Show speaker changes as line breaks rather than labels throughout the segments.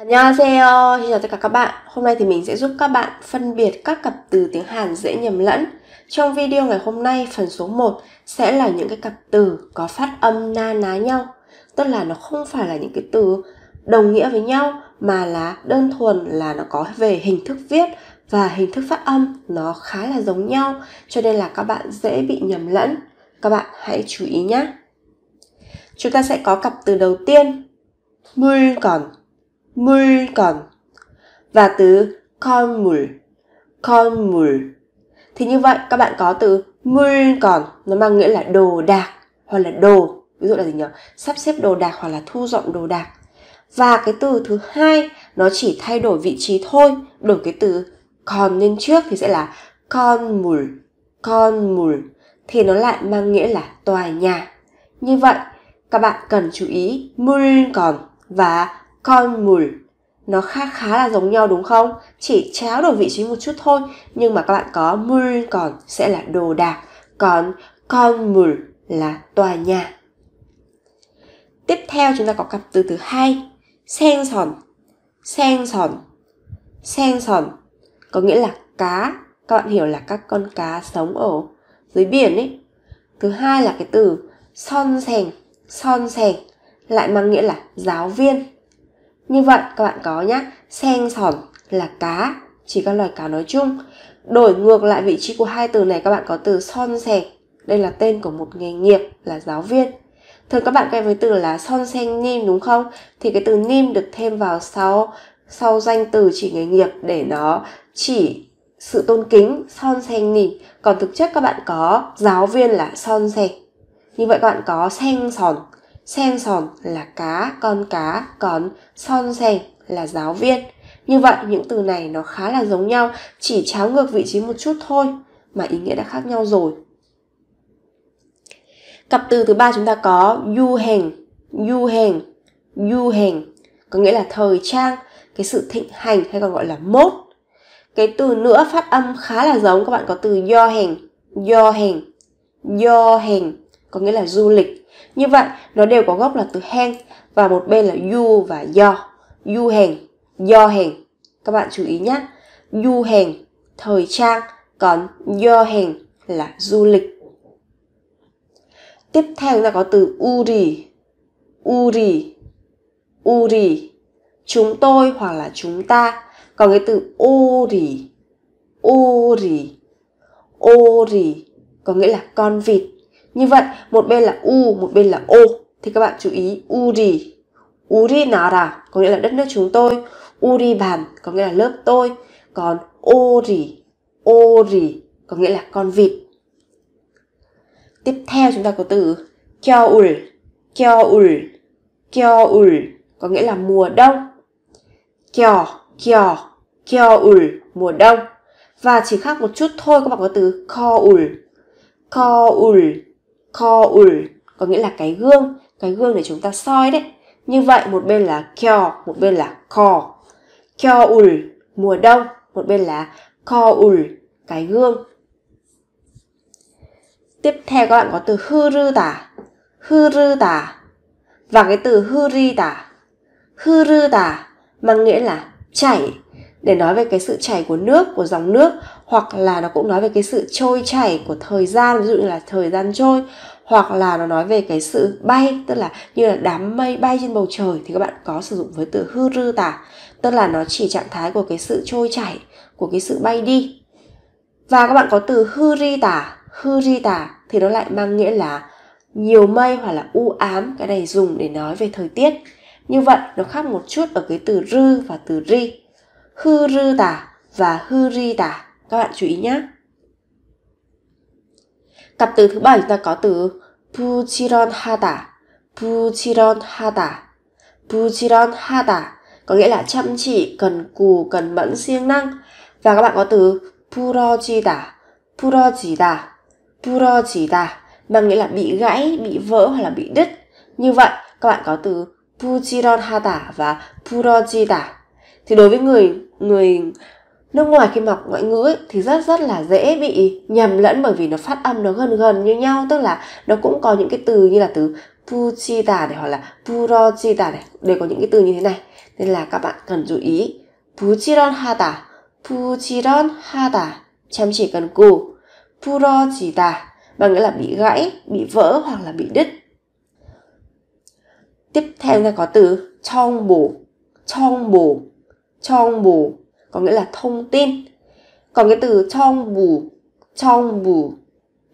안녕하세요. Xin chào tất cả các bạn. Hôm nay thì mình sẽ giúp các bạn phân biệt các cặp từ tiếng Hàn dễ nhầm lẫn. Trong video ngày hôm nay, phần số 1 sẽ là những cái cặp từ có phát âm na ná nhau. Tức là nó không phải là những cái từ đồng nghĩa với nhau mà là đơn thuần là nó có về hình thức viết và hình thức phát âm nó khá là giống nhau cho nên là các bạn dễ bị nhầm lẫn. Các bạn hãy chú ý nhé. Chúng ta sẽ có cặp từ đầu tiên. Mul còn 물건 và từ con con 건물 thì như vậy các bạn có từ 물건 nó mang nghĩa là đồ đạc hoặc là đồ ví dụ là gì nhỉ sắp xếp đồ đạc hoặc là thu dọn đồ đạc và cái từ thứ hai nó chỉ thay đổi vị trí thôi đổi cái từ còn lên trước thì sẽ là con mùi con mùi thì nó lại mang nghĩa là tòa nhà như vậy các bạn cần chú ý mùi còn và con mùi nó khá khá là giống nhau đúng không? Chỉ cháo đổi vị trí một chút thôi, nhưng mà các bạn có mul còn sẽ là đồ đạc, còn con mul là tòa nhà. Tiếp theo chúng ta có cặp từ thứ hai, sen sòn, sen sòn, sen sòn, có nghĩa là cá. Các bạn hiểu là các con cá sống ở dưới biển ấy. Thứ hai là cái từ son sèn, son sèn, lại mang nghĩa là giáo viên như vậy các bạn có nhá, sen sòn là cá, chỉ các loài cá nói chung. Đổi ngược lại vị trí của hai từ này các bạn có từ son sẻ. Đây là tên của một nghề nghiệp là giáo viên. Thường các bạn quen với từ là son sen nim đúng không? Thì cái từ nim được thêm vào sau sau danh từ chỉ nghề nghiệp để nó chỉ sự tôn kính son sen nim. Còn thực chất các bạn có giáo viên là son sẻ. Như vậy các bạn có sen sòn sen sòn là cá con cá còn son sèn là giáo viên như vậy những từ này nó khá là giống nhau chỉ cháo ngược vị trí một chút thôi mà ý nghĩa đã khác nhau rồi cặp từ thứ ba chúng ta có du hành du hành du hành có nghĩa là thời trang cái sự thịnh hành hay còn gọi là mốt cái từ nữa phát âm khá là giống các bạn có từ do hành do hành do hành có nghĩa là du lịch như vậy, nó đều có gốc là từ hang và một bên là you và do. You hèn, do hèn. Các bạn chú ý nhé. You hèn, thời trang, còn do hèn là du lịch. Tiếp theo chúng ta có từ uri, uri, uri. Chúng tôi hoặc là chúng ta. Còn cái từ uri uri uri có nghĩa là con vịt như vậy, một bên là U, một bên là O. Thì các bạn chú ý Uri. Uri nara có nghĩa là đất nước chúng tôi. Uri bàn có nghĩa là lớp tôi. Còn Ori, Ori có nghĩa là con vịt. Tiếp theo chúng ta có từ Kyoul, Kyoul, Kyoul có nghĩa là mùa đông. Kyo, Kyo, Kyoul, mùa đông. Và chỉ khác một chút thôi các bạn có từ Koul, Koul co ul có nghĩa là cái gương cái gương để chúng ta soi đấy như vậy một bên là kyo một bên là ko kyo ul mùa đông một bên là ko ul cái gương tiếp theo các bạn có từ hư rư tả hư rư tả và cái từ hư ri tả hư rư tả mang nghĩa là chảy để nói về cái sự chảy của nước của dòng nước hoặc là nó cũng nói về cái sự trôi chảy của thời gian ví dụ như là thời gian trôi hoặc là nó nói về cái sự bay tức là như là đám mây bay trên bầu trời thì các bạn có sử dụng với từ hư rư tả tức là nó chỉ trạng thái của cái sự trôi chảy của cái sự bay đi và các bạn có từ hư ri tả hư ri tả thì nó lại mang nghĩa là nhiều mây hoặc là u ám cái này dùng để nói về thời tiết như vậy nó khác một chút ở cái từ rư và từ ri hư rư tả và hư ri tả các bạn chú ý nhé. Cặp từ thứ bảy ta có từ 부지런하다, 부지런하다, 부지런하다 có nghĩa là chăm chỉ, cần cù, cần mẫn, siêng năng. Và các bạn có từ purojida, purojida, purojida mang nghĩa là bị gãy, bị vỡ hoặc là bị đứt. Như vậy, các bạn có từ pujironhata và purojida. Thì đối với người người Nước ngoài khi học ngoại ngữ ấy, thì rất rất là dễ bị nhầm lẫn bởi vì nó phát âm nó gần gần như nhau tức là nó cũng có những cái từ như là từ puchita này hoặc là purochita này đều có những cái từ như thế này nên là các bạn cần chú ý puchiron hata puchiron hata chăm chỉ cần cù purochita bằng nghĩa là bị gãy bị vỡ hoặc là bị đứt tiếp theo là có từ trong bổ trong có nghĩa là thông tin còn cái từ trong bù trong bù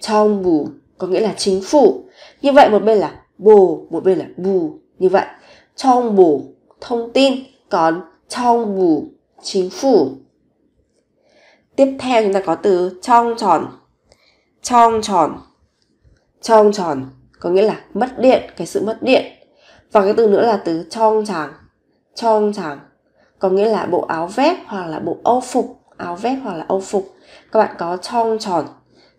trong bù có nghĩa là chính phủ như vậy một bên là bồ một bên là bù như vậy trong bù thông tin còn trong bù chính phủ tiếp theo chúng ta có từ trong tròn trong tròn trong tròn có nghĩa là mất điện cái sự mất điện và cái từ nữa là từ trong tràng trong tràng có nghĩa là bộ áo vest hoặc là bộ âu phục áo vest hoặc là âu phục các bạn có trong tròn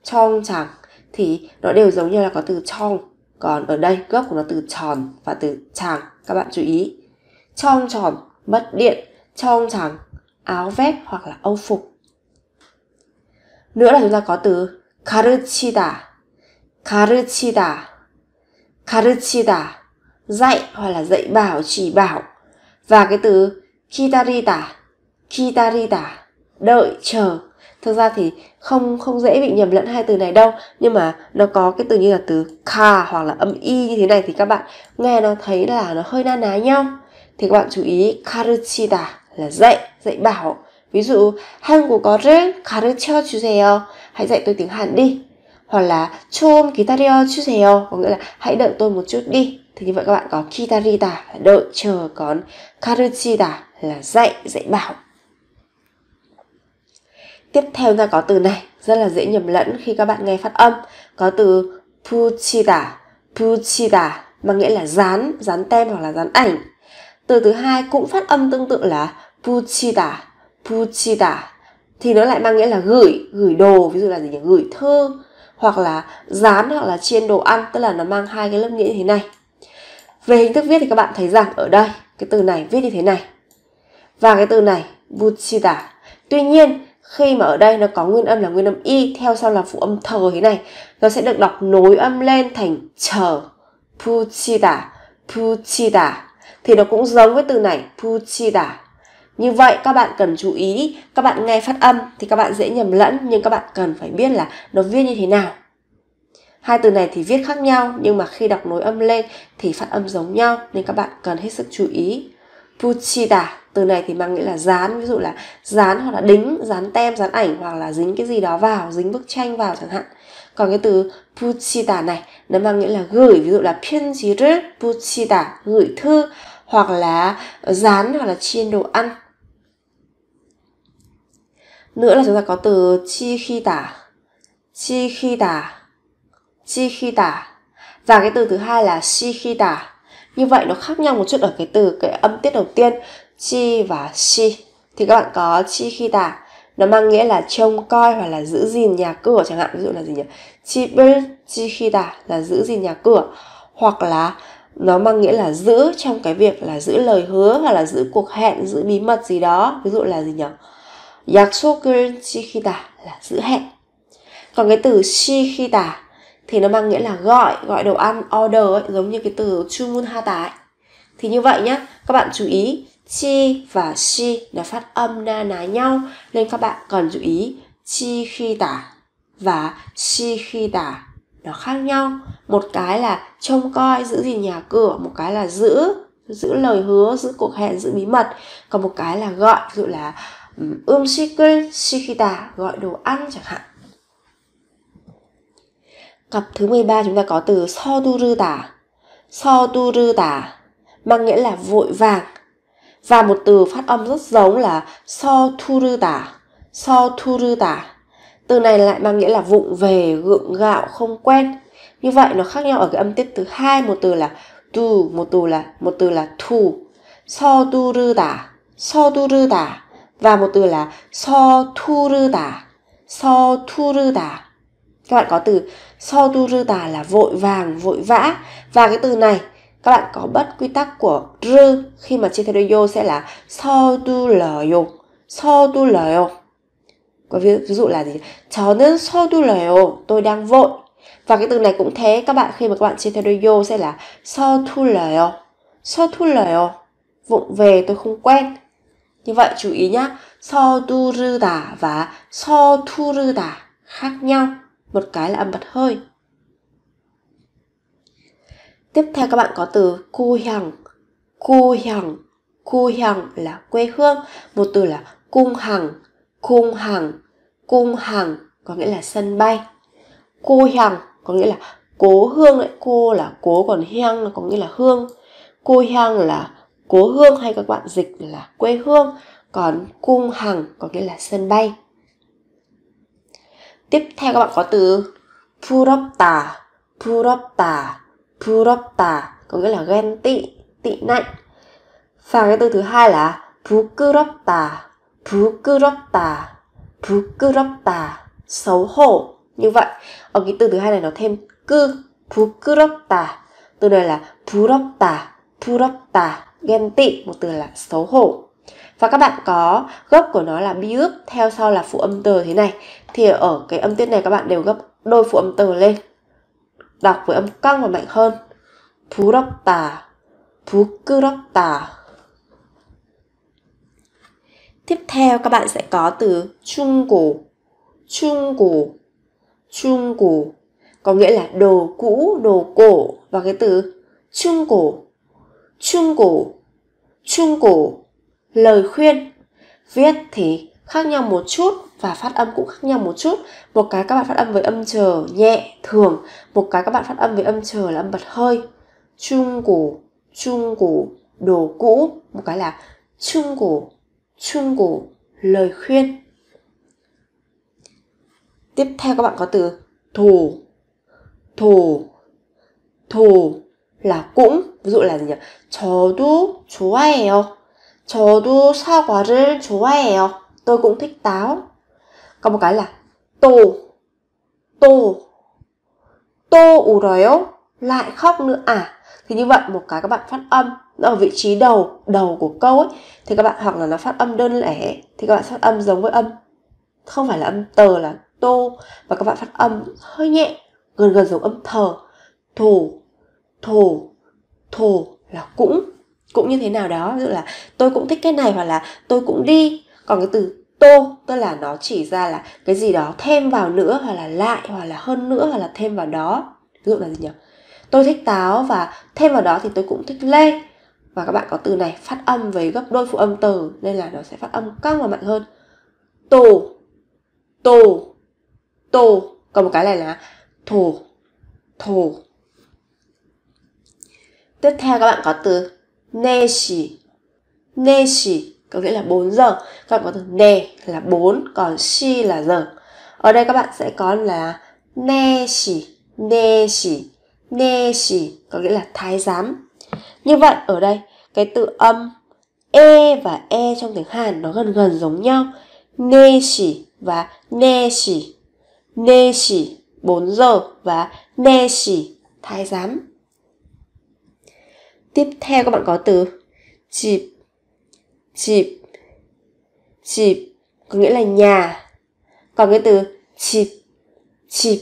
trong chẳng thì nó đều giống như là có từ trong còn ở đây gốc của nó từ tròn và từ chàng các bạn chú ý trong tròn mất điện trong chẳng áo vest hoặc là âu phục nữa là chúng ta có từ 가르치다 가르치다 가르치다 dạy hoặc là dạy bảo chỉ bảo và cái từ Kitarita, Kitarita, đợi chờ. Thực ra thì không không dễ bị nhầm lẫn hai từ này đâu, nhưng mà nó có cái từ như là từ ka hoặc là âm y như thế này thì các bạn nghe nó thấy là nó hơi na ná nhau. Thì các bạn chú ý karuchita là dạy, dạy bảo. Ví dụ Hàn Quốc 한국어를 가르쳐 주세요. Hãy dạy tôi tiếng Hàn đi. Hoặc là 좀 기다려 주세요. Có nghĩa là hãy đợi tôi một chút đi. Thì như vậy các bạn có kitarita đợi chờ còn karuchita là dạy dạy bảo tiếp theo ta có từ này rất là dễ nhầm lẫn khi các bạn nghe phát âm có từ puchita puchita mà nghĩa là dán dán tem hoặc là dán ảnh từ thứ hai cũng phát âm tương tự là puchita puchita thì nó lại mang nghĩa là gửi gửi đồ ví dụ là gì nhỉ gửi thư hoặc là dán hoặc là chiên đồ ăn tức là nó mang hai cái lớp nghĩa như thế này về hình thức viết thì các bạn thấy rằng ở đây cái từ này viết như thế này và cái từ này Buchita. Tuy nhiên khi mà ở đây nó có nguyên âm là nguyên âm y theo sau là phụ âm thờ thế này nó sẽ được đọc nối âm lên thành chờ Puchita Puchita thì nó cũng giống với từ này Puchita như vậy các bạn cần chú ý các bạn nghe phát âm thì các bạn dễ nhầm lẫn nhưng các bạn cần phải biết là nó viết như thế nào hai từ này thì viết khác nhau nhưng mà khi đọc nối âm lên thì phát âm giống nhau nên các bạn cần hết sức chú ý Puchita từ này thì mang nghĩa là dán ví dụ là dán hoặc là đính dán tem dán ảnh hoặc là dính cái gì đó vào dính bức tranh vào chẳng hạn còn cái từ puchita này nó mang nghĩa là gửi ví dụ là phiên chí puchita gửi thư hoặc là dán hoặc là chiên đồ ăn nữa là chúng ta có từ chi khi tả chi khi tả chi khi tả và cái từ thứ hai là si khi tả như vậy nó khác nhau một chút ở cái từ cái âm tiết đầu tiên chi và shi thì các bạn có chi khi ta nó mang nghĩa là trông coi hoặc là giữ gìn nhà cửa chẳng hạn ví dụ là gì nhỉ chi bên chi khi ta là giữ gìn nhà cửa hoặc là nó mang nghĩa là giữ trong cái việc là giữ lời hứa hoặc là giữ cuộc hẹn giữ bí mật gì đó ví dụ là gì nhỉ chi khi ta là giữ hẹn còn cái từ chi khi ta thì nó mang nghĩa là gọi gọi đồ ăn order ấy, giống như cái từ chumun hata ấy. thì như vậy nhá các bạn chú ý chi và she nó phát âm na ná nhau nên các bạn cần chú ý chi khi tả và she khi tả nó khác nhau một cái là trông coi giữ gìn nhà cửa một cái là giữ giữ lời hứa giữ cuộc hẹn giữ bí mật còn một cái là gọi ví dụ là um shikul shikita gọi đồ ăn chẳng hạn cặp thứ 13 chúng ta có từ so tu rư tả so tu rư tả mang nghĩa là vội vàng và một từ phát âm rất giống là so thu rư tả so thu rư tả từ này lại mang nghĩa là vụng về gượng gạo không quen như vậy nó khác nhau ở cái âm tiết thứ hai một từ là tu một từ là một từ là thu so tu rư tả so tu rư tả và một từ là so thu rư tả so thu rư tả các bạn có từ so tu rư tả là vội vàng vội vã và cái từ này các bạn có bất quy tắc của r khi mà chia theo đôi yo sẽ là so du lờ so du lờ có ví, ví dụ là gì chó nên so 저는 서둘러요 tôi đang vội và cái từ này cũng thế các bạn khi mà các bạn chia theo đôi yo sẽ là so so thu 서툴러요 서툴러요 vụng về tôi không quen như vậy chú ý nhá so du 서두르다 và so thu 서투르다 khác nhau một cái là âm bật hơi Tiếp theo các bạn có từ cu hằng, cu hằng, cu hằng là quê hương. Một từ là cung hằng, cung hằng, cung hằng có nghĩa là sân bay. Cu hằng có nghĩa là cố hương đấy, cô là cố còn hang là có nghĩa là hương. Cô hằng là cố hương hay các bạn dịch là quê hương, còn cung hằng có nghĩa là sân bay. Tiếp theo các bạn có từ puropta, puropta, 부럽다 có nghĩa là ghen tị, tị nạnh. Và cái từ thứ hai là 부끄럽다, 부끄럽다, 부끄럽다, xấu hổ. Như vậy, ở cái từ thứ hai này nó thêm cư, 부끄럽다. Từ này là 부럽다, 부럽다, ghen tị, một từ là xấu hổ. Và các bạn có gốc của nó là bi ước theo sau là phụ âm từ thế này. Thì ở cái âm tiết này các bạn đều gấp đôi phụ âm từ lên đọc với âm căng và mạnh hơn 부럽다 부끄럽다 Tiếp theo các bạn sẽ có từ trung cổ trung cổ trung cổ có nghĩa là đồ cũ đồ cổ và cái từ trung cổ trung cổ trung cổ lời khuyên viết thì khác nhau một chút và phát âm cũng khác nhau một chút một cái các bạn phát âm với âm chờ nhẹ thường một cái các bạn phát âm với âm chờ là âm bật hơi chung cổ chung cổ đồ cũ một cái là chung cổ chung cổ lời khuyên tiếp theo các bạn có từ thù thù thù là cũng ví dụ là gì nhỉ 저도 좋아해요 저도 사과를 좋아해요 tôi cũng thích táo có một cái là tô tô tô ủ urayo lại khóc nữa à thì như vậy một cái các bạn phát âm nó ở vị trí đầu đầu của câu ấy thì các bạn hoặc là nó phát âm đơn lẻ thì các bạn phát âm giống với âm không phải là âm tờ là tô và các bạn phát âm hơi nhẹ gần gần giống âm thờ thổ thổ thổ là cũng cũng như thế nào đó ví dụ là tôi cũng thích cái này hoặc là tôi cũng đi còn cái từ tô tức là nó chỉ ra là cái gì đó thêm vào nữa hoặc là lại hoặc là hơn nữa hoặc là thêm vào đó ví dụ là gì nhỉ tôi thích táo và thêm vào đó thì tôi cũng thích lê và các bạn có từ này phát âm với gấp đôi phụ âm từ nên là nó sẽ phát âm căng và mạnh hơn tổ tổ tổ còn một cái này là thổ thổ tiếp theo các bạn có từ nê xỉ nê xỉ có nghĩa là 4 giờ các bạn có từ nè là 4 còn shi là giờ ở đây các bạn sẽ có là nè chỉ nè chỉ nè chỉ có nghĩa là thái giám như vậy ở đây cái tự âm e và e trong tiếng Hàn nó gần gần giống nhau nè chỉ và nè chỉ nè chỉ 4 giờ và nè chỉ thái giám tiếp theo các bạn có từ chịp chip chip có nghĩa là nhà còn cái từ chip chip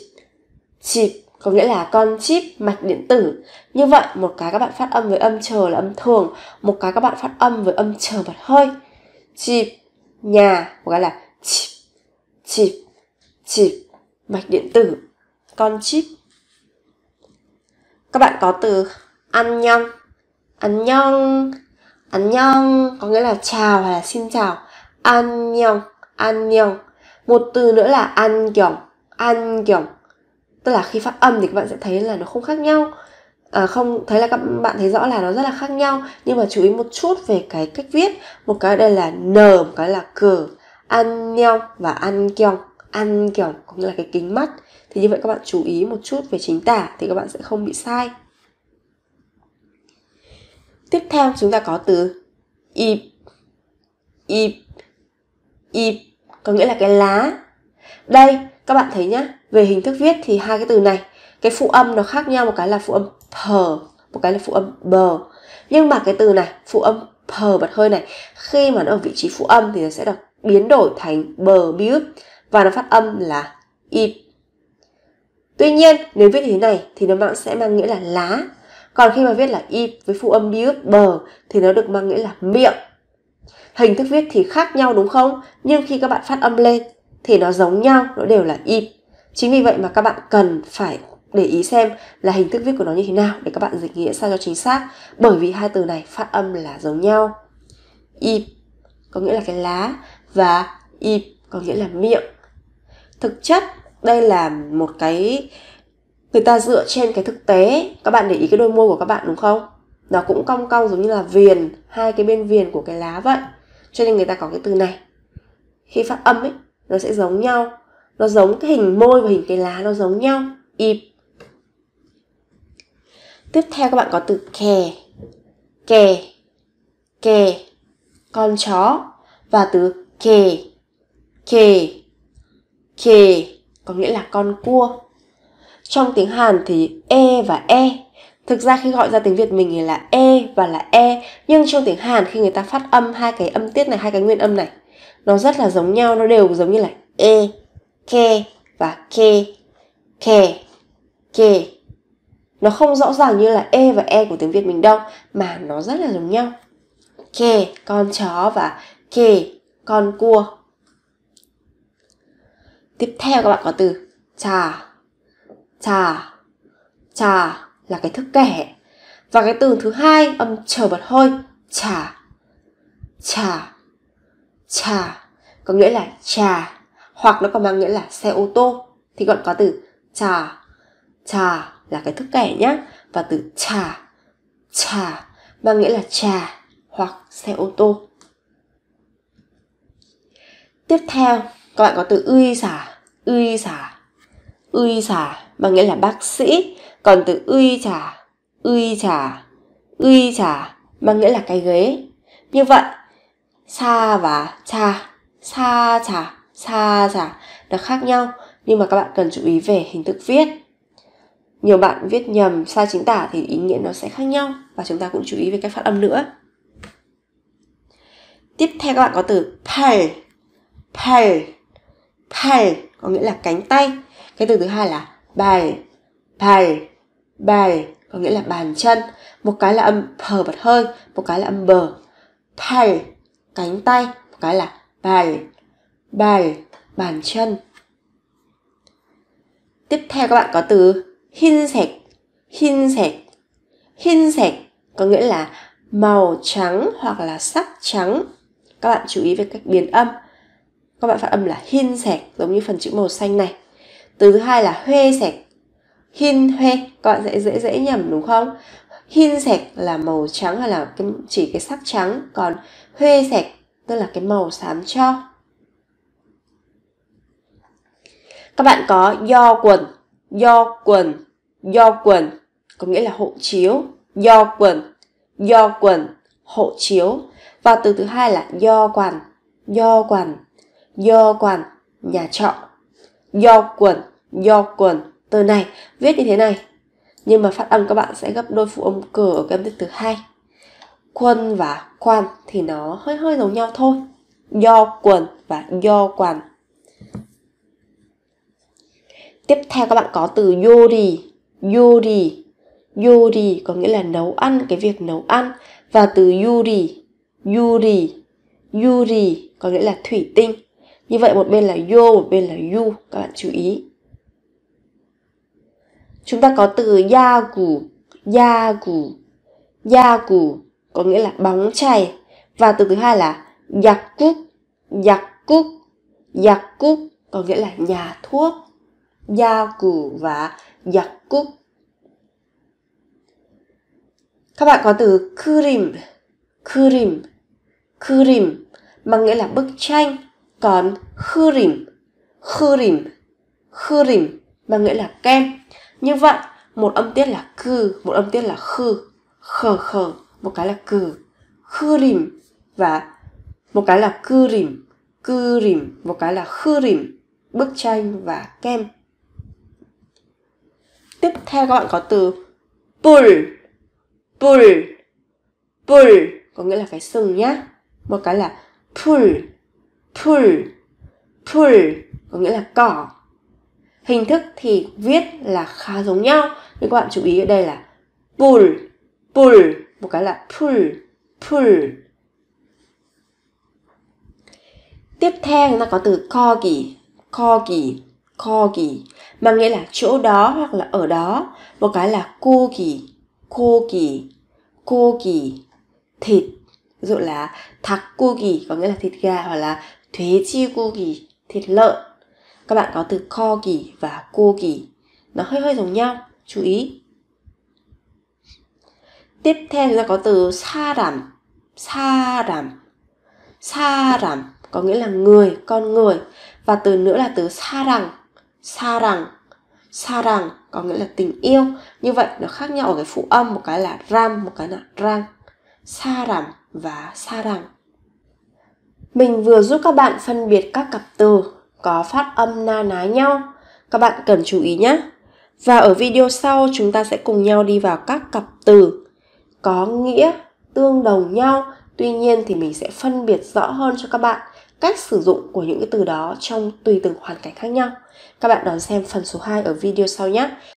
chip có nghĩa là con chip mạch điện tử như vậy một cái các bạn phát âm với âm chờ là âm thường một cái các bạn phát âm với âm chờ bật hơi chip nhà một cái là chip chip chip mạch điện tử con chip các bạn có từ ăn nhong ăn nhong anh nhong có nghĩa là chào hay là xin chào. Anh nhong, anh nhong. Một từ nữa là an kiổng, ăn kiổng. Tức là khi phát âm thì các bạn sẽ thấy là nó không khác nhau. À, không thấy là các bạn thấy rõ là nó rất là khác nhau nhưng mà chú ý một chút về cái cách viết một cái đây là n một cái là cờ ăn nhong và ăn kiong ăn kiong cũng là cái kính mắt thì như vậy các bạn chú ý một chút về chính tả thì các bạn sẽ không bị sai Tiếp theo chúng ta có từ ip ip ip có nghĩa là cái lá. Đây, các bạn thấy nhá, về hình thức viết thì hai cái từ này, cái phụ âm nó khác nhau một cái là phụ âm p, một cái là phụ âm b. Nhưng mà cái từ này, phụ âm p bật hơi này, khi mà nó ở vị trí phụ âm thì nó sẽ được biến đổi thành bờ biếc và nó phát âm là ip. Tuy nhiên, nếu viết như thế này thì nó sẽ mang nghĩa là lá còn khi mà viết là y với phụ âm đi ướp bờ thì nó được mang nghĩa là miệng hình thức viết thì khác nhau đúng không nhưng khi các bạn phát âm lên thì nó giống nhau nó đều là y chính vì vậy mà các bạn cần phải để ý xem là hình thức viết của nó như thế nào để các bạn dịch nghĩa sao cho chính xác bởi vì hai từ này phát âm là giống nhau y có nghĩa là cái lá và y có nghĩa là miệng thực chất đây là một cái người ta dựa trên cái thực tế các bạn để ý cái đôi môi của các bạn đúng không nó cũng cong cong giống như là viền hai cái bên viền của cái lá vậy cho nên người ta có cái từ này khi phát âm ấy nó sẽ giống nhau nó giống cái hình môi và hình cái lá nó giống nhau ịp tiếp theo các bạn có từ kè kè kè con chó và từ kề kề kề có nghĩa là con cua trong tiếng Hàn thì e và e. Thực ra khi gọi ra tiếng Việt mình thì là e và là e, nhưng trong tiếng Hàn khi người ta phát âm hai cái âm tiết này, hai cái nguyên âm này, nó rất là giống nhau, nó đều giống như là e, ke và ke, ke, ke. Nó không rõ ràng như là e và e của tiếng Việt mình đâu, mà nó rất là giống nhau. Ke, con chó và ke, con cua. Tiếp theo các bạn có từ trà trà trà là cái thức kẻ và cái từ thứ hai âm chờ bật hơi trà trà trà có nghĩa là trà hoặc nó còn mang nghĩa là xe ô tô thì còn có từ trà trà là cái thức kẻ nhá và từ trà trà mang nghĩa là trà hoặc xe ô tô tiếp theo các bạn có từ ươi xả ươi xả ươi xả mà nghĩa là bác sĩ còn từ uy trà uy trà uy trà mà nghĩa là cái ghế như vậy sa và cha sa trà sa trà nó khác nhau nhưng mà các bạn cần chú ý về hình thức viết nhiều bạn viết nhầm sai chính tả thì ý nghĩa nó sẽ khác nhau và chúng ta cũng chú ý về cách phát âm nữa tiếp theo các bạn có từ pal pal pal có nghĩa là cánh tay cái từ thứ hai là bài bài bài có nghĩa là bàn chân một cái là âm p bật hơi một cái là âm bờ tay cánh tay một cái là bài bài bàn chân tiếp theo các bạn có từ hin hin sẹt, sẹt, hin sẹt có nghĩa là màu trắng hoặc là sắc trắng các bạn chú ý về cách biến âm các bạn phát âm là hin sẹt giống như phần chữ màu xanh này từ thứ hai là huê sẹt hin huê các bạn sẽ dễ dễ nhầm đúng không hin sẹt là màu trắng hay là cái, chỉ cái sắc trắng còn huê sẹt tức là cái màu xám cho các bạn có do quần do quần do quần có nghĩa là hộ chiếu do quần do quần hộ chiếu và từ thứ hai là do quần do quần do quần nhà trọ do quần do quần từ này viết như thế này nhưng mà phát âm các bạn sẽ gấp đôi phụ âm cử ở cái âm tiết thứ hai quân và quan thì nó hơi hơi giống nhau thôi do quần và do quần tiếp theo các bạn có từ yori yori yori có nghĩa là nấu ăn cái việc nấu ăn và từ yuri yuri yuri có nghĩa là thủy tinh như vậy một bên là yo, một bên là you, các bạn chú ý. Chúng ta có từ yagu, yagu, yagu có nghĩa là bóng chày và từ thứ hai là yakuk, yakuk, yakuk có nghĩa là nhà thuốc. Yagu và yakuk. Các bạn có từ kurim, kurim, kurim mà nghĩa là bức tranh còn khurim, khư khurim mang nghĩa là kem. Như vậy, một âm tiết là cư, một âm tiết là khư, khờ khờ, một cái là cừ, khurim và một cái là cư rìm, cư rìm, một cái là khư rìm, bức tranh và kem. Tiếp theo các bạn có từ pull, pull, pull có nghĩa là cái sừng nhá. Một cái là pull, 풀, 풀 có nghĩa là cỏ. Hình thức thì viết là khá giống nhau, nhưng các bạn chú ý ở đây là pull, pull, một cái là pull, pull. Tiếp theo chúng ta có từ corgi, corgi, corgi mà nghĩa là chỗ đó hoặc là ở đó. Một cái là kogi, kogi, kogi, thịt. Ví dụ là thạc kogi có nghĩa là thịt gà hoặc là thuế chi cu kỳ thịt lợn các bạn có từ kho kỳ và cô kỳ nó hơi hơi giống nhau chú ý tiếp theo chúng ta có từ sa rằm sa rằm sa rằm có nghĩa là người con người và từ nữa là từ sa rằng sa rằng sa rằng có nghĩa là tình yêu như vậy nó khác nhau ở cái phụ âm một cái là ram một cái là rang sa rằm và sa rằng mình vừa giúp các bạn phân biệt các cặp từ có phát âm na ná nhau. Các bạn cần chú ý nhé. Và ở video sau chúng ta sẽ cùng nhau đi vào các cặp từ có nghĩa tương đồng nhau. Tuy nhiên thì mình sẽ phân biệt rõ hơn cho các bạn cách sử dụng của những cái từ đó trong tùy từng hoàn cảnh khác nhau. Các bạn đón xem phần số 2 ở video sau nhé.